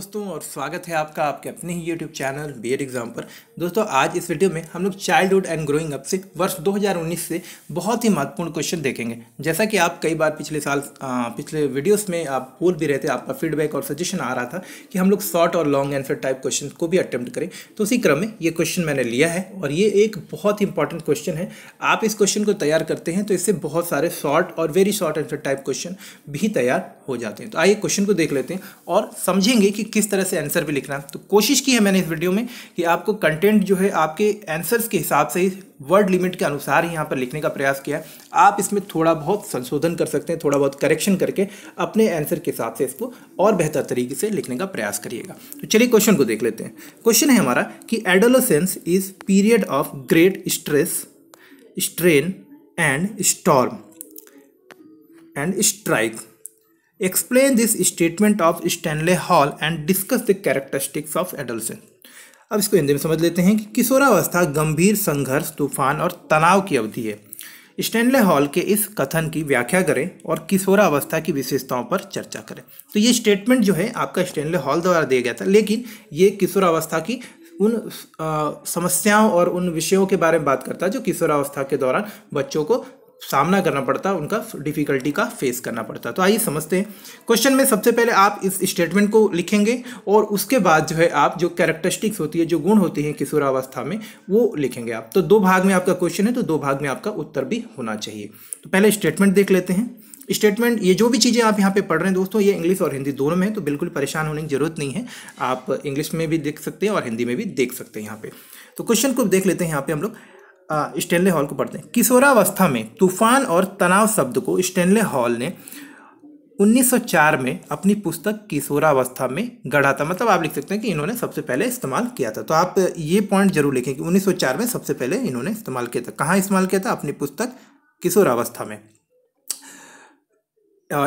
दोस्तों और स्वागत है आपका आपके अपने ही YouTube channel B Ed exam पर दोस्तों आज इस वीडियो में हम लोग चाइल्डहुड एंड ग्रोइंग अप से वर्ष 2019 से बहुत ही महत्वपूर्ण क्वेश्चन देखेंगे जैसा कि आप कई बार पिछले साल आ, पिछले वीडियोस में आप बोल भी रहे थे आपका फीडबैक और सजेशन आ रहा था कि हम लोग शॉर्ट और लॉन्ग एंसर टाइप क्वेश्चन को भी अटैम्प्ट करें तो उसी क्रम में ये क्वेश्चन मैंने लिया है और ये एक बहुत ही इंपॉर्टेंट क्वेश्चन है आप इस क्वेश्चन को तैयार करते हैं तो इससे बहुत सारे शॉर्ट और very short answer type question भी तैयार हो जाते हैं तो आइए क्वेश्चन को देख लेते हैं और समझेंगे कि किस तरह से आंसर भी लिखना है तो कोशिश की है मैंने इस वीडियो में कि आपको कंटेंट जो है आपके आंसर्स के हिसाब से ही वर्ड लिमिट के अनुसार ही यहाँ पर लिखने का प्रयास किया आप इसमें थोड़ा बहुत संशोधन कर सकते हैं थोड़ा बहुत करेक्शन करके अपने आंसर के हिसाब से इसको और बेहतर तरीके से लिखने का प्रयास करिएगा तो चलिए क्वेश्चन को देख लेते हैं क्वेश्चन है हमारा कि adolescence is period of great stress strain and storm and strike explain this statement of Stanley Hall and discuss the characteristics of adolescence अब इसको हिंदी में समझ लेते हैं कि किशोरावस्था गंभीर संघर्ष तूफान और तनाव की अवधि है स्टैनले हॉल के इस कथन की व्याख्या करें और किशोरावस्था की विशेषताओं पर चर्चा करें तो ये स्टेटमेंट जो है आपका स्टैनले हॉल द्वारा दिया गया था लेकिन ये किशोरावस्था की उन आ, समस्याओं और उन विषयों के बारे में बात करता है जो किशोरावस्था के दौरान बच्चों को सामना करना पड़ता उनका डिफ़िकल्टी का फेस करना पड़ता तो आइए समझते हैं क्वेश्चन में सबसे पहले आप इस स्टेटमेंट को लिखेंगे और उसके बाद जो है आप जो कैरेक्टरिस्टिक्स होती है जो गुण होते हैं किशोरावस्था में वो लिखेंगे आप तो दो भाग में आपका क्वेश्चन है तो दो भाग में आपका उत्तर भी होना चाहिए तो पहले स्टेटमेंट देख लेते हैं स्टेटमेंट ये जो भी चीज़ें आप यहाँ पे पढ़ रहे हैं दोस्तों ये इंग्लिश और हिंदी दोनों में है तो बिल्कुल परेशान होने की जरूरत नहीं है आप इंग्लिश में भी देख सकते हैं और हिंदी में भी देख सकते हैं यहाँ पे तो क्वेश्चन को देख लेते हैं यहाँ पे हम लोग स्टेनले हॉल को पढ़ते हैं किशोरावस्था में तूफान और तनाव शब्द को स्टेनले हॉल ने 1904 में अपनी पुस्तक किशोरावस्था में गढ़ा था मतलब आप लिख सकते हैं कि इन्होंने सबसे पहले इस्तेमाल किया था तो आप ये पॉइंट जरूर लिखें कि 1904 में सबसे पहले इन्होंने इस्तेमाल किया था कहाँ इस्तेमाल किया था अपनी पुस्तक किशोरावस्था में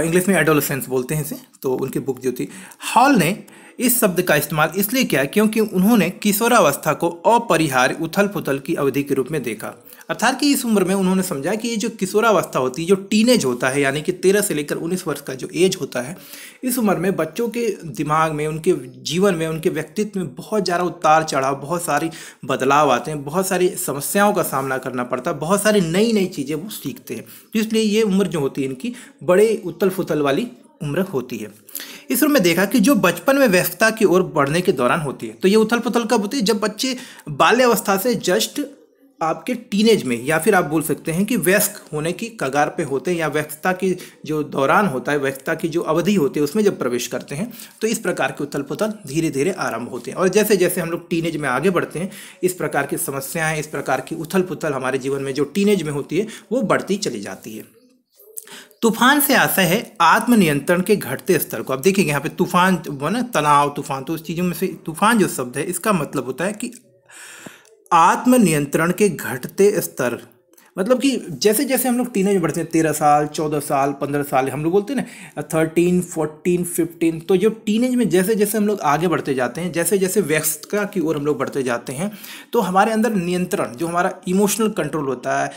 इंग्लिश में एडोलसेंस बोलते हैं इसे तो उनकी बुक जो थी हॉल ने इस शब्द का इस्तेमाल इसलिए किया क्योंकि उन्होंने किशोरावस्था को अपरिहार्य उथल पुथल की अवधि के रूप में देखा अर्थात कि इस उम्र में उन्होंने समझा कि ये जो किशोरावस्था होती है जो टीनेज होता है यानी कि तेरह से लेकर उन्नीस वर्ष का जो एज होता है इस उम्र में बच्चों के दिमाग में उनके जीवन में उनके व्यक्तित्व में बहुत ज़्यादा उतार चढ़ाव बहुत सारी बदलाव आते हैं बहुत सारी समस्याओं का सामना करना पड़ता है बहुत सारी नई नई चीज़ें वो सीखते हैं इसलिए ये उम्र जो होती है इनकी बड़े उथल फुथल वाली उम्र होती है इस रूप में देखा कि जो बचपन में व्यस्तता की ओर बढ़ने के दौरान होती है तो ये उथल पुथल कब होती है जब बच्चे बाल्यावस्था से जस्ट आपके टीनेज में या फिर आप बोल सकते हैं कि व्यस्क होने की कगार पे होते हैं या व्यस्तता की जो दौरान होता है व्यस्तता की जो अवधि होती है उसमें जब प्रवेश करते हैं तो इस प्रकार के उथल पुथल धीरे धीरे आरंभ होते हैं और जैसे जैसे हम लोग टीनेज में आगे बढ़ते हैं इस प्रकार की समस्याएँ इस प्रकार की उथल पुथल हमारे जीवन में जो टीनेज में होती है वो बढ़ती चली जाती है तूफान से आशा है आत्मनियंत्रण के घटते स्तर को अब देखिए यहाँ पे तूफान वो ना तनाव तूफान तो उस चीज़ों में से तूफान जो शब्द है इसका मतलब होता है कि आत्मनियंत्रण के घटते स्तर मतलब कि जैसे जैसे हम लोग टीन एज बढ़ते हैं तेरह साल चौदह साल पंद्रह साल हम लोग बोलते हैं ना थर्टीन फोर्टीन फिफ्टीन तो टीन एज में जैसे जैसे हम लोग आगे बढ़ते जाते हैं जैसे जैसे व्यस्त का की ओर हम लोग बढ़ते जाते हैं तो हमारे अंदर नियंत्रण जो हमारा इमोशनल कंट्रोल होता है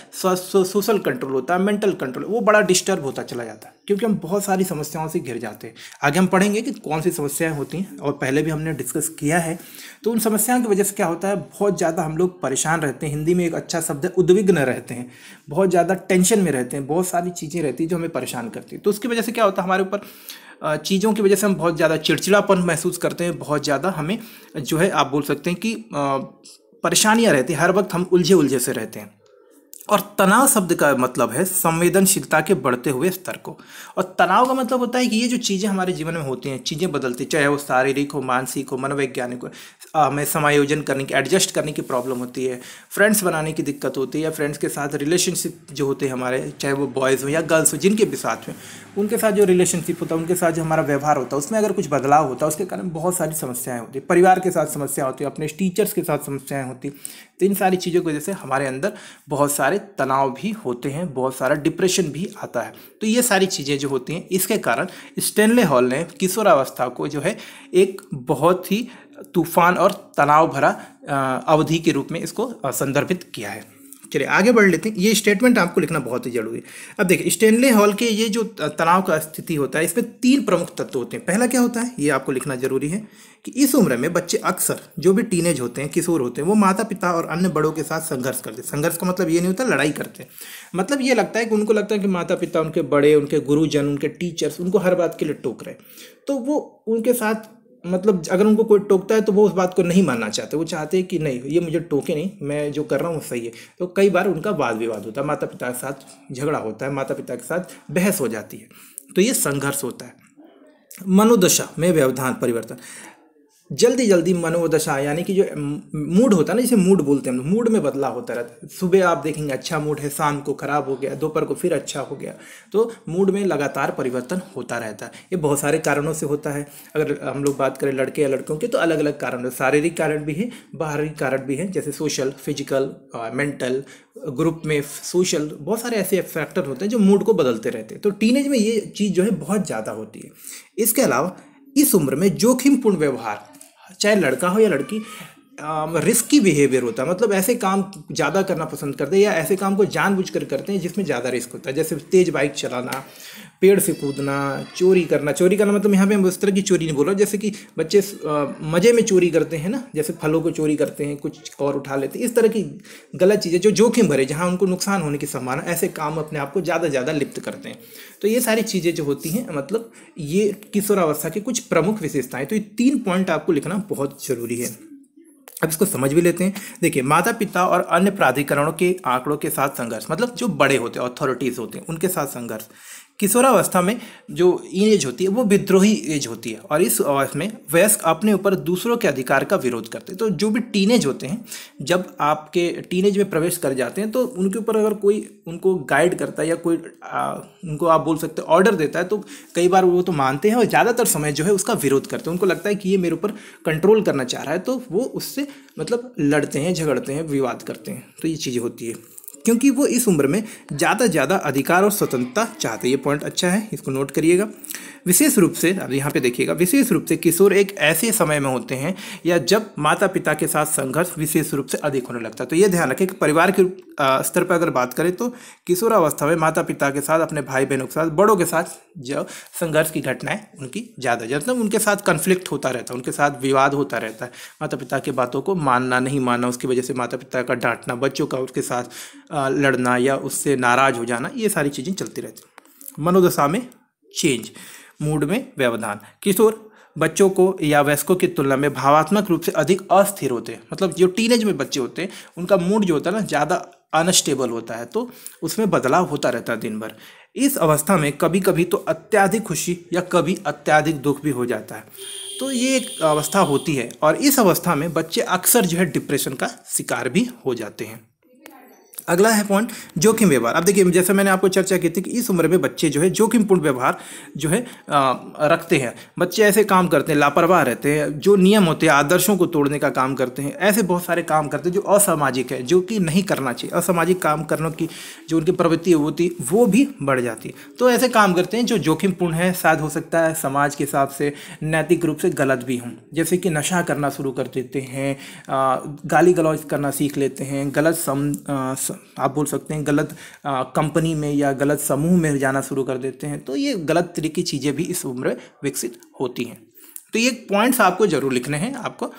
सोशल कंट्रोल होता है मेंटल कंट्रोल वो बड़ा डिस्टर्ब होता चला जाता है क्योंकि हम बहुत सारी समस्याओं से घिर जाते हैं आगे हम पढ़ेंगे कि कौन सी समस्याएं होती हैं और पहले भी हमने डिस्कस किया है तो उन समस्याओं की वजह से क्या होता है बहुत ज़्यादा हम लोग परेशान रहते हैं हिंदी में एक अच्छा शब्द है उद्विग्न रहते हैं बहुत ज़्यादा टेंशन में रहते हैं बहुत सारी चीज़ें रहती हैं जो हमें परेशान करती हैं तो उसकी वजह से क्या होता है हमारे ऊपर चीज़ों की वजह से हम बहुत ज़्यादा चिड़चिड़ापन महसूस करते हैं बहुत ज़्यादा हमें जो है आप बोल सकते हैं कि परेशानियाँ रहती हैं हर वक्त हम उलझे उलझे से रहते हैं और तनाव शब्द का मतलब है संवेदनशीलता के बढ़ते हुए स्तर को और तनाव का मतलब होता है कि ये जो चीज़ें हमारे जीवन में होती हैं चीज़ें बदलती चाहे वो शारीरिक हो मानसिक हो मनोवैज्ञानिक हो हमें समायोजन करने की एडजस्ट करने की प्रॉब्लम होती है फ्रेंड्स बनाने की दिक्कत होती है या फ्रेंड्स के साथ रिलेशनशिप जो होते हैं हमारे चाहे वो बॉयज़ हो या गर्ल्स हो जिनके भी साथ में उनके साथ जो रिलेशनशिप होता है उनके साथ जो हमारा व्यवहार होता है उसमें अगर कुछ बदलाव होता है उसके कारण बहुत सारी समस्याएँ होती परिवार के साथ समस्या होती है अपने टीचर्स के साथ समस्याएँ होती तो इन सारी चीज़ों की वजह से हमारे अंदर बहुत सारे तनाव भी होते हैं बहुत सारा डिप्रेशन भी आता है तो ये सारी चीज़ें जो होती हैं इसके कारण स्टेनले हॉल ने किशोरावस्था को जो है एक बहुत ही तूफान और तनाव भरा अवधि के रूप में इसको संदर्भित किया है चलिए आगे बढ़ लेते हैं ये स्टेटमेंट आपको लिखना बहुत ही जरूरी है अब देखिए स्टेनले हॉल के ये जो तनाव का स्थिति होता है इसमें तीन प्रमुख तत्व होते हैं पहला क्या होता है ये आपको लिखना जरूरी है कि इस उम्र में बच्चे अक्सर जो भी टीनेज होते हैं किशोर होते हैं वो माता पिता और अन्य बड़ों के साथ संघर्ष करते हैं संघर्ष का मतलब ये नहीं होता लड़ाई करते हैं मतलब ये लगता है कि उनको लगता है कि माता पिता उनके बड़े उनके गुरुजन उनके टीचर्स उनको हर बात के लिए टोक रहे तो वो उनके साथ मतलब अगर उनको कोई टोकता है तो वो उस बात को नहीं मानना चाहते वो चाहते हैं कि नहीं ये मुझे टोके नहीं मैं जो कर रहा हूँ वो सही है तो कई बार उनका वाद विवाद होता है माता पिता के साथ झगड़ा होता है माता पिता के साथ बहस हो जाती है तो ये संघर्ष होता है मनोदशा में व्यवधान परिवर्तन जल्दी जल्दी मनोदशा यानी कि जो मूड होता है ना जिसे मूड बोलते हैं हम मूड में बदलाव होता रहता है सुबह आप देखेंगे अच्छा मूड है शाम को खराब हो गया दोपहर को फिर अच्छा हो गया तो मूड में लगातार परिवर्तन होता रहता है ये बहुत सारे कारणों से होता है अगर हम लोग बात करें लड़के या लड़कियों के तो अलग अलग कारण शारीरिक कारण भी है बाहरी कारण भी हैं जैसे सोशल फिजिकल मेंटल ग्रुप में सोशल बहुत सारे ऐसे फैक्टर होते हैं जो मूड को बदलते रहते हैं तो टीनेज में ये चीज़ जो है बहुत ज़्यादा होती है इसके अलावा इस उम्र में जोखिमपूर्ण व्यवहार चाहे लड़का हो या लड़की रिस्की बिहेवियर होता है मतलब ऐसे काम ज़्यादा करना पसंद करते हैं या ऐसे काम को जानबूझ करते हैं जिसमें ज़्यादा रिस्क होता है जैसे तेज़ बाइक चलाना पेड़ से कूदना चोरी करना चोरी करना मतलब यहाँ पे हम उस तरह की चोरी नहीं बोल रहा जैसे कि बच्चे मज़े में चोरी करते हैं ना जैसे फलों को चोरी करते हैं कुछ और उठा लेते हैं इस तरह की गलत चीज़ें जो जोखिम भरे जहाँ उनको नुकसान होने की संभावना ऐसे काम अपने आप को ज़्यादा ज़्यादा लिप्त करते हैं तो ये सारी चीज़ें जो होती हैं मतलब ये किशोरावस्था की कुछ प्रमुख विशेषताएँ तो ये तीन पॉइंट आपको लिखना बहुत ज़रूरी है अब इसको समझ भी लेते हैं देखिए माता पिता और अन्य प्राधिकरणों के आंकड़ों के साथ संघर्ष मतलब जो बड़े होते हैं अथॉरिटीज़ होते हैं उनके साथ संघर्ष किशोरावस्था में जो इन एज होती है वो विद्रोही एज होती है और इस अवस्था में वयस्क अपने ऊपर दूसरों के अधिकार का विरोध करते हैं तो जो भी टीनेज होते हैं जब आपके टीनेज में प्रवेश कर जाते हैं तो उनके ऊपर अगर कोई उनको गाइड करता है या कोई आ, उनको आप बोल सकते ऑर्डर देता है तो कई बार वो तो मानते हैं और ज़्यादातर समय जो है उसका विरोध करते हैं उनको लगता है कि ये मेरे ऊपर कंट्रोल करना चाह रहा है तो वो उससे मतलब लड़ते हैं झगड़ते हैं विवाद करते हैं तो ये चीज़ होती है क्योंकि वो इस उम्र में ज़्यादा से ज़्यादा अधिकार और स्वतंत्रता चाहते ये पॉइंट अच्छा है इसको नोट करिएगा विशेष रूप से अब यहाँ पे देखिएगा विशेष रूप से किशोर एक ऐसे समय में होते हैं या जब माता पिता के साथ संघर्ष विशेष रूप से अधिक होने लगता है तो ये ध्यान रखें कि परिवार के स्तर पर अगर बात करें तो किशोरावस्था में माता पिता के साथ अपने भाई बहनों के साथ बड़ों के साथ जो संघर्ष की घटनाएं उनकी ज़्यादा मतलब उनके साथ कन्फ्लिक्ट होता रहता है उनके साथ विवाद होता रहता है माता पिता की बातों को मानना नहीं मानना उसकी वजह से माता पिता का डांटना बच्चों का उसके साथ लड़ना या उससे नाराज़ हो जाना ये सारी चीज़ें चलती रहती मनोदशा में चेंज मूड में व्यवधान किशोर बच्चों को या वयस्कों की तुलना में भावात्मक रूप से अधिक अस्थिर होते हैं मतलब जो टीनेज में बच्चे होते हैं उनका मूड जो होता है ना ज़्यादा अनस्टेबल होता है तो उसमें बदलाव होता रहता है दिन भर इस अवस्था में कभी कभी तो अत्याधिक खुशी या कभी अत्याधिक दुख भी हो जाता है तो ये एक अवस्था होती है और इस अवस्था में बच्चे अक्सर जो है डिप्रेशन का शिकार भी हो जाते हैं अगला है पॉइंट जोखिम व्यवहार अब देखिए जैसे मैंने आपको चर्चा की थी कि इस उम्र में बच्चे जो है जोखिमपूर्ण व्यवहार जो है आ, रखते हैं बच्चे ऐसे काम करते हैं लापरवाह रहते हैं जो नियम होते हैं आदर्शों को तोड़ने का काम करते हैं ऐसे बहुत सारे काम करते हैं जो असामाजिक है जो कि नहीं करना चाहिए असामाजिक काम करने की जो उनकी प्रवृत्ति होती वो भी बढ़ जाती है तो ऐसे काम करते हैं जो जोखिमपूर्ण है शायद हो सकता है समाज के हिसाब से नैतिक रूप से गलत भी हों जैसे कि नशा करना शुरू कर देते हैं गाली गलौज करना सीख लेते हैं गलत सम आप बोल सकते हैं गलत कंपनी में या गलत समूह में जाना शुरू कर देते हैं तो ये गलत तरीके की चीज़ें भी इस उम्र में विकसित होती हैं तो ये पॉइंट्स आपको जरूर लिखने हैं आपको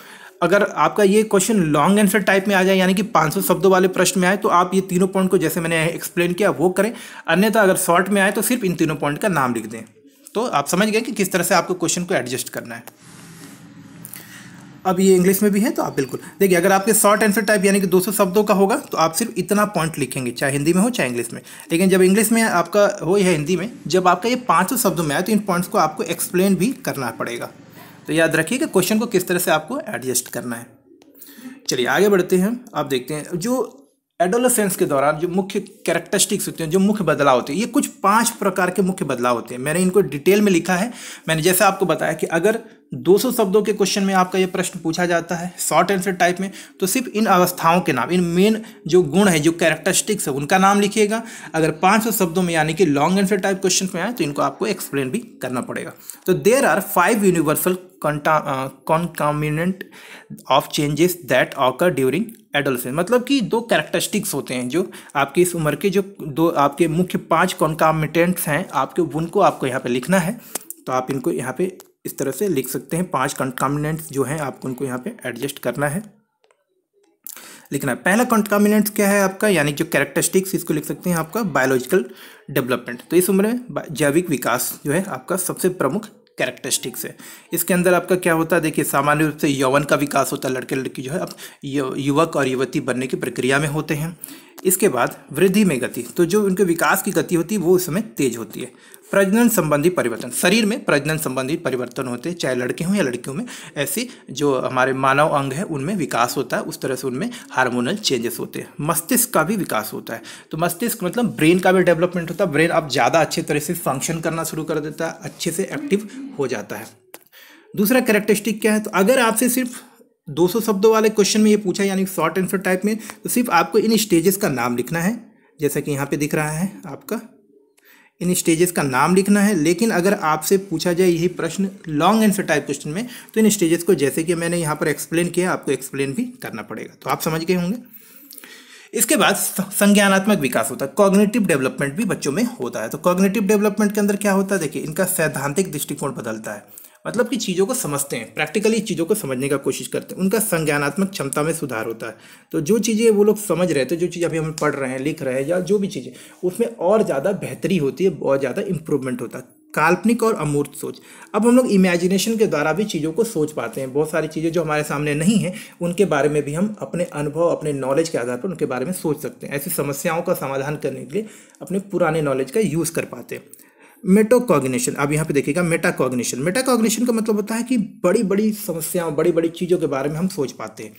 अगर आपका ये क्वेश्चन लॉन्ग आंसर टाइप में आ जाए यानी कि 500 शब्दों वाले प्रश्न में आए तो आप ये तीनों पॉइंट को जैसे मैंने एक्सप्लेन किया वो करें अन्यथा अगर शॉर्ट में आए तो सिर्फ इन तीनों पॉइंट का नाम लिख दें तो आप समझ गए कि किस तरह से आपको क्वेश्चन को एडजस्ट करना है अब ये इंग्लिश में भी है तो आप बिल्कुल देखिए अगर आपके शॉर्ट आंसर टाइप यानी कि 200 शब्दों का होगा तो आप सिर्फ इतना पॉइंट लिखेंगे चाहे हिंदी में हो चाहे इंग्लिश में लेकिन जब इंग्लिश में आपका हो या हिंदी में जब आपका ये पाँच शब्दों में आए तो इन पॉइंट्स को आपको एक्सप्लेन भी करना पड़ेगा तो याद रखिए कि क्वेश्चन को किस तरह से आपको एडजस्ट करना है चलिए आगे बढ़ते हैं आप देखते हैं जो एडोलसेंस के दौरान जो मुख्य कैरेक्टरिस्टिक्स होते हैं जो मुख्य बदलाव होते हैं ये कुछ पांच प्रकार के मुख्य बदलाव होते हैं मैंने इनको डिटेल में लिखा है मैंने जैसे आपको बताया कि अगर 200 शब्दों के क्वेश्चन में आपका ये प्रश्न पूछा जाता है शॉर्ट आंसर टाइप में तो सिर्फ इन अवस्थाओं के नाम इन मेन जो गुण है जो कैरेक्टरिस्टिक्स है उनका नाम लिखिएगा अगर 500 शब्दों में यानी कि लॉन्ग आंसर टाइप क्वेश्चन में आए तो इनको आपको एक्सप्लेन भी करना पड़ेगा तो there are five universal concomitant of changes that occur during adolescence मतलब कि दो कैरेक्टरिस्टिक्स होते हैं जो आपकी इस उम्र के जो दो आपके मुख्य पांच कॉन्कामिटेंट्स हैं आपके उनको आपको यहाँ पर लिखना है तो आप इनको यहाँ पे इस तरह से लिख सकते हैं पांच कंटामिनेंट्स जो हैं आपको उनको यहाँ पे एडजस्ट करना है लिखना है पहला कंटामिनेंट्स क्या है आपका यानी जो कैरेक्टरिस्टिक्स इसको लिख सकते हैं आपका बायोलॉजिकल डेवलपमेंट तो इस उम्र में जैविक विकास जो है आपका सबसे प्रमुख कैरेक्टरिस्टिक्स है इसके अंदर आपका क्या होता है देखिए सामान्य रूप से यौवन का विकास होता है लड़के लड़की जो है अब युवक और युवती बनने की प्रक्रिया में होते हैं इसके बाद वृद्धि में गति तो जो उनके विकास की गति होती है वो उस समय तेज होती है प्रजनन संबंधी परिवर्तन शरीर में प्रजनन संबंधी परिवर्तन होते हैं चाहे लड़के हों या लड़कियों में ऐसे जो हमारे मानव अंग है उनमें विकास होता है उस तरह से उनमें हार्मोनल चेंजेस होते हैं मस्तिष्क का भी विकास होता है तो मस्तिष्क मतलब ब्रेन का भी डेवलपमेंट होता है ब्रेन अब ज़्यादा अच्छे तरह से फंक्शन करना शुरू कर देता है अच्छे से एक्टिव हो जाता है दूसरा कैरेक्टरिस्टिक क्या है तो अगर आपसे सिर्फ 200 शब्दों वाले क्वेश्चन में ये पूछा यानी शॉर्ट आंसर टाइप में तो सिर्फ आपको इन स्टेजेस का नाम लिखना है जैसा कि यहाँ पे दिख रहा है आपका इन स्टेजेस का नाम लिखना है लेकिन अगर आपसे पूछा जाए यही प्रश्न लॉन्ग आंसर टाइप क्वेश्चन में तो इन स्टेजेस को जैसे कि मैंने यहाँ पर एक्सप्लेन किया आपको एक्सप्लेन भी करना पड़ेगा तो आप समझ गए होंगे इसके बाद संज्ञानात्मक विकास होता है कॉग्नेटिव डेवलपमेंट भी बच्चों में होता है तो कॉग्नेटिव डेवलपमेंट के अंदर क्या होता है देखिए इनका सैद्धांतिक दृष्टिकोण बदलता है मतलब कि चीज़ों को समझते हैं प्रैक्टिकली चीज़ों को समझने का कोशिश करते हैं उनका संज्ञानात्मक क्षमता में सुधार होता है तो जो चीज़ें वो लोग समझ रहे थे तो जो चीज़ अभी हम पढ़ रहे हैं लिख रहे हैं या जो भी चीज़ें उसमें और ज़्यादा बेहतरी होती है और ज़्यादा इंप्रूवमेंट होता है काल्पनिक और अमूर्त सोच अब हम लोग इमेजिनेशन के द्वारा भी चीज़ों को सोच पाते हैं बहुत सारी चीज़ें जो हमारे सामने नहीं हैं उनके बारे में भी हम अपने अनुभव अपने नॉलेज के आधार पर उनके बारे में सोच सकते हैं ऐसी समस्याओं का समाधान करने के लिए अपने पुराने नॉलेज का यूज़ कर पाते हैं मेटोकॉग्निशन अब यहाँ पे देखिएगा मेटाकॉग्निशन मेटाकॉग्निशन का मतलब होता है कि बड़ी बड़ी समस्याओं बड़ी बड़ी चीज़ों के बारे में हम सोच पाते हैं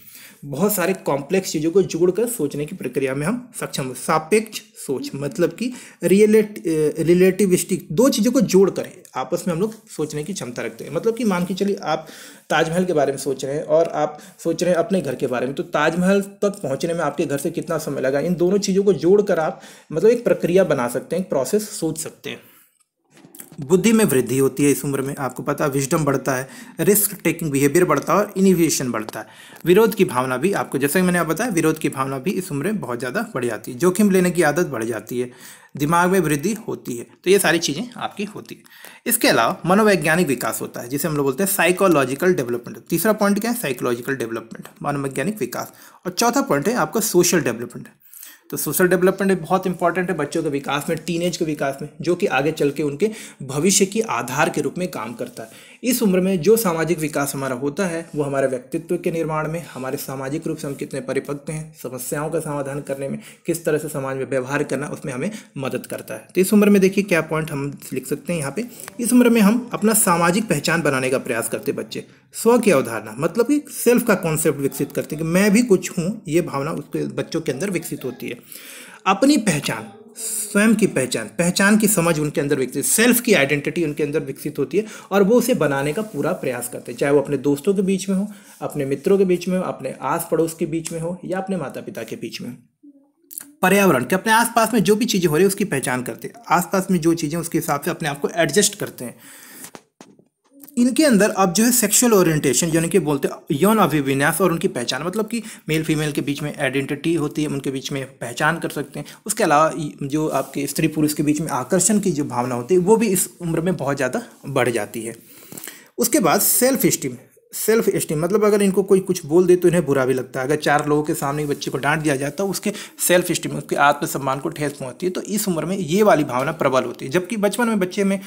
बहुत सारे कॉम्प्लेक्स चीज़ों को जोड़कर सोचने की प्रक्रिया में हम सक्षम हो सापेक्ष सोच मतलब कि रियलेट रिलेटिविस्टिक दो चीज़ों को जोड़कर आपस में हम लोग सोचने की क्षमता रखते हैं मतलब कि मान के चलिए आप ताजमहल के बारे में सोच रहे हैं और आप सोच रहे हैं अपने घर के बारे में तो ताजमहल तक पहुंचने में आपके घर से कितना समय लगा इन दोनों चीज़ों को जोड़कर आप मतलब एक प्रक्रिया बना सकते हैं एक प्रोसेस सोच सकते हैं बुद्धि में वृद्धि होती है इस उम्र में आपको पता है विजडम बढ़ता है रिस्क टेकिंग बिहेवियर बढ़ता है और इनिवेशन बढ़ता है विरोध की भावना भी आपको जैसा कि मैंने आप बताया विरोध की भावना भी इस उम्र में बहुत ज़्यादा बढ़ जाती है जोखिम लेने की आदत बढ़ जाती है दिमाग में वृद्धि होती है तो ये सारी चीज़ें आपकी होती है इसके अलावा मनोवैज्ञानिक विकास होता है जिसे हम लोग बोलते हैं साइकोलॉजिकल डेवलपमेंट तीसरा पॉइंट क्या है साइकोलॉजिकल डेवलपमेंट मनोवैज्ञानिक विकास और चौथा पॉइंट है आपका सोशल डेवलपमेंट तो सोशल डेवलपमेंट भी बहुत इंपॉर्टेंट है बच्चों के विकास में टीनेज के विकास में जो कि आगे चल के उनके भविष्य की आधार के रूप में काम करता है इस उम्र में जो सामाजिक विकास हमारा होता है वो हमारे व्यक्तित्व के निर्माण में हमारे सामाजिक रूप से हम कितने परिपक्व हैं समस्याओं का समाधान करने में किस तरह से समाज में व्यवहार करना उसमें हमें मदद करता है तो इस उम्र में देखिए क्या पॉइंट हम लिख सकते हैं यहाँ पे इस उम्र में हम अपना सामाजिक पहचान बनाने का प्रयास करते बच्चे स्व की अवधारणा मतलब कि सेल्फ का कॉन्सेप्ट विकसित करते हैं कि मैं भी कुछ हूँ ये भावना उसके बच्चों के अंदर विकसित होती है अपनी पहचान स्वयं की पहचान पहचान की समझ उनके अंदर विकसित सेल्फ की आइडेंटिटी उनके अंदर विकसित होती है और वो उसे बनाने का पूरा प्रयास करते हैं चाहे वो अपने दोस्तों के बीच में हो अपने मित्रों के बीच में हो अपने आस पड़ोस के बीच में हो या अपने माता पिता के बीच में पर्यावरण के अपने आसपास में जो भी चीज़ें हो रही है उसकी पहचान करते हैं आसपास में जो चीज़ें उसके हिसाब से अपने आप को एडजस्ट करते हैं इनके अंदर आप जो है सेक्सुअल ओरिएंटेशन यानी कि बोलते हैं यौन अभिविन्यास और उनकी पहचान मतलब कि मेल फीमेल के बीच में आइडेंटिटी होती है उनके बीच में पहचान कर सकते हैं उसके अलावा जो आपके स्त्री पुरुष के बीच में आकर्षण की जो भावना होती है वो भी इस उम्र में बहुत ज़्यादा बढ़ जाती है उसके बाद सेल्फ स्टीम सेल्फ इस्टीम मतलब अगर इनको कोई कुछ बोल दे तो इन्हें बुरा भी लगता है अगर चार लोगों के सामने बच्चे को डांट दिया जाता है उसके सेल्फ इस्टीम उसके आत्मसम्मान को ठेस पहुंचती है तो इस उम्र में ये वाली भावना प्रबल होती है जबकि बचपन में बच्चे में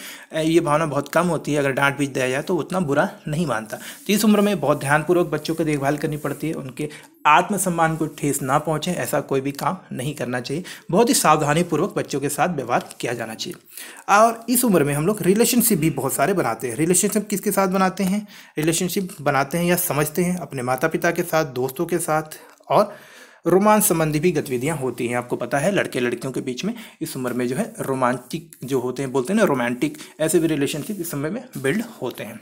ये भावना बहुत कम होती है अगर डांट भी दिया जाए तो उतना बुरा नहीं मानता तो इस उम्र में बहुत ध्यानपूर्वक बच्चों की देखभाल करनी पड़ती है उनके आत्मसम्मान को ठेस ना पहुंचे ऐसा कोई भी काम नहीं करना चाहिए बहुत ही सावधानी पूर्वक बच्चों के साथ व्यवहार किया जाना चाहिए और इस उम्र में हम लोग रिलेशनशिप भी बहुत सारे बनाते हैं रिलेशनशिप किसके साथ बनाते हैं रिलेशनशिप बनाते हैं या समझते हैं अपने माता पिता के साथ दोस्तों के साथ और रोमांस संबंधी भी गतिविधियाँ होती हैं आपको पता है लड़के लड़कियों के बीच में इस उम्र में जो है रोमांटिक जो होते हैं बोलते हैं ना रोमांटिक ऐसे भी रिलेशनशिप इस समय में बिल्ड होते हैं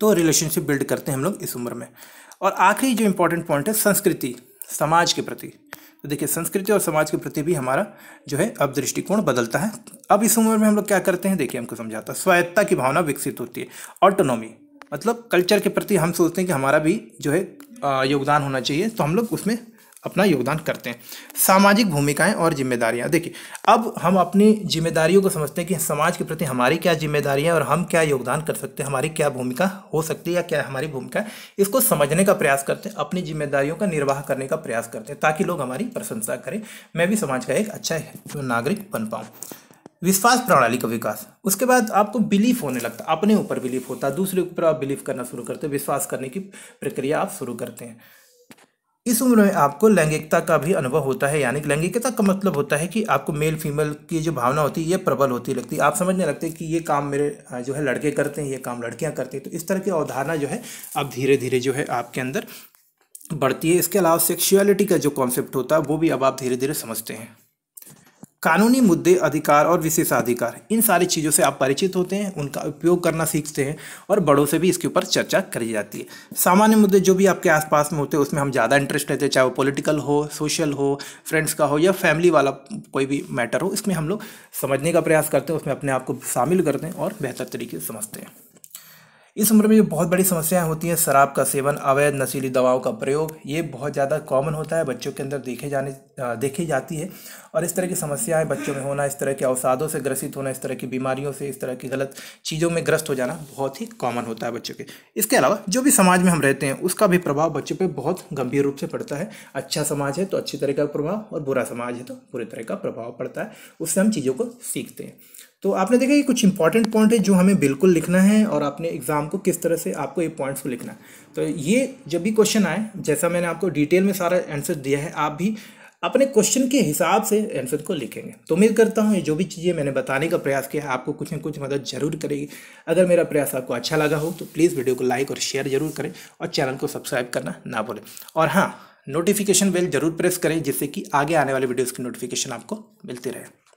तो रिलेशनशिप बिल्ड करते हैं हम लोग इस उम्र में और आखिरी जो इम्पोर्टेंट पॉइंट है संस्कृति समाज के प्रति तो देखिए संस्कृति और समाज के प्रति भी हमारा जो है अब दृष्टिकोण बदलता है अब इस उम्र में हम लोग क्या करते हैं देखिए हमको समझाता है स्वायत्ता की भावना विकसित होती है ऑटोनॉमी मतलब कल्चर के प्रति हम सोचते हैं कि हमारा भी जो है योगदान होना चाहिए तो हम लोग उसमें अपना योगदान करते हैं सामाजिक भूमिकाएं और जिम्मेदारियां देखिए अब हम अपनी जिम्मेदारियों को समझते हैं कि समाज के प्रति हमारी क्या जिम्मेदारियां और हम क्या योगदान कर सकते हैं हमारी क्या भूमिका हो सकती है या क्या हमारी भूमिका इसको समझने का प्रयास करते हैं अपनी जिम्मेदारियों का निर्वाह करने का प्रयास करते हैं ताकि लोग हमारी प्रशंसा करें मैं भी समाज का एक अच्छा नागरिक बन पाऊँ विश्वास प्रणाली का विकास उसके बाद आपको बिलीफ होने लगता अपने ऊपर बिलीफ होता दूसरे ऊपर आप बिलीफ करना शुरू करते हैं विश्वास करने की प्रक्रिया आप शुरू करते हैं इस उम्र में आपको लैंगिकता का भी अनुभव होता है यानी कि लैंगिकता का मतलब होता है कि आपको मेल फीमेल की जो भावना होती है ये प्रबल होती लगती है आप समझने लगते हैं कि ये काम मेरे जो है लड़के करते हैं ये काम लड़कियां करती हैं तो इस तरह की अवधारणा जो है अब धीरे धीरे जो है आपके अंदर बढ़ती है इसके अलावा सेक्शुअलिटी का जो कॉन्सेप्ट होता है वो भी अब आप धीरे धीरे समझते हैं कानूनी मुद्दे अधिकार और विशेषाधिकार इन सारी चीज़ों से आप परिचित होते हैं उनका उपयोग करना सीखते हैं और बड़ों से भी इसके ऊपर चर्चा करी जाती है सामान्य मुद्दे जो भी आपके आसपास में होते हैं उसमें हम ज़्यादा इंटरेस्ट रहते हैं चाहे वो पॉलिटिकल हो सोशल हो फ्रेंड्स का हो या फैमिली वाला कोई भी मैटर हो इसमें हम लोग समझने का प्रयास करते हैं उसमें अपने आप को शामिल करते हैं और बेहतर तरीके से समझते हैं इस उम्र में जो बहुत बड़ी समस्याएं होती हैं शराब का सेवन अवैध नशीली दवाओं का प्रयोग ये बहुत ज़्यादा कॉमन होता है बच्चों के अंदर देखे जाने देखी जाती है और इस तरह की समस्याएं बच्चों में होना इस तरह के अवसादों से ग्रसित होना इस तरह की बीमारियों से इस तरह की गलत चीज़ों में ग्रस्त हो जाना बहुत ही कॉमन होता है बच्चों के इसके अलावा जो भी समाज में हम रहते हैं उसका भी प्रभाव बच्चों पर बहुत गंभीर रूप से पड़ता है अच्छा समाज है तो अच्छी तरह का प्रभाव और बुरा समाज है तो बुरे तरह का प्रभाव पड़ता है उससे हम चीज़ों को सीखते हैं तो आपने देखा ये कुछ इंपॉर्टेंट पॉइंट है जो हमें बिल्कुल लिखना है और आपने एग्जाम आपको किस तरह से आपको ये पॉइंट्स को लिखना है तो ये जब भी क्वेश्चन आए जैसा मैंने आपको डिटेल में सारा आंसर दिया है आप भी अपने क्वेश्चन के हिसाब से आंसर को लिखेंगे तो उम्मीद करता हूँ ये जो भी चीज़ें मैंने बताने का प्रयास किया है आपको कुछ ना कुछ मदद जरूर करेगी अगर मेरा प्रयास आपको अच्छा लगा हो तो प्लीज़ वीडियो को लाइक और शेयर जरूर करें और चैनल को सब्सक्राइब करना ना भूलें और हाँ नोटिफिकेशन बेल जरूर प्रेस करें जिससे कि आगे आने वाले वीडियोज़ की नोटिफिकेशन आपको मिलती रहे